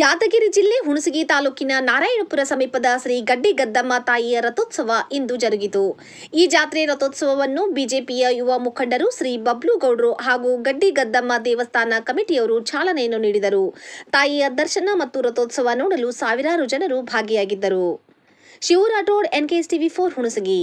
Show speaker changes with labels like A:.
A: ಯಾದಗಿರಿ ಜಿಲ್ಲೆ ಹುಣಸಗಿ ತಾಲೂಕಿನ ನಾರಾಯಣಪುರ ಸಮೀಪದ ಶ್ರೀ ಗಡ್ಡಿ ಗದ್ದಮ್ಮ ತಾಯಿಯ ರಥೋತ್ಸವ ಇಂದು ಜರುಗಿತು ಈ ಜಾತ್ರೆ ರಥೋತ್ಸವವನ್ನು ಬಿಜೆಪಿಯ ಯುವ ಮುಖಂಡರು ಶ್ರೀ ಬಬ್ಲುಗೌಡರು ಹಾಗೂ ಗಡ್ಡಿ ಗದ್ದಮ್ಮ ದೇವಸ್ಥಾನ ಕಮಿಟಿಯವರು ಚಾಲನೆಯನ್ನು ನೀಡಿದರು ತಾಯಿಯ ದರ್ಶನ ಮತ್ತು ರಥೋತ್ಸವ ನೋಡಲು ಸಾವಿರಾರು ಜನರು ಭಾಗಿಯಾಗಿದ್ದರು Shiva Rathod NKS TV four Hunasagi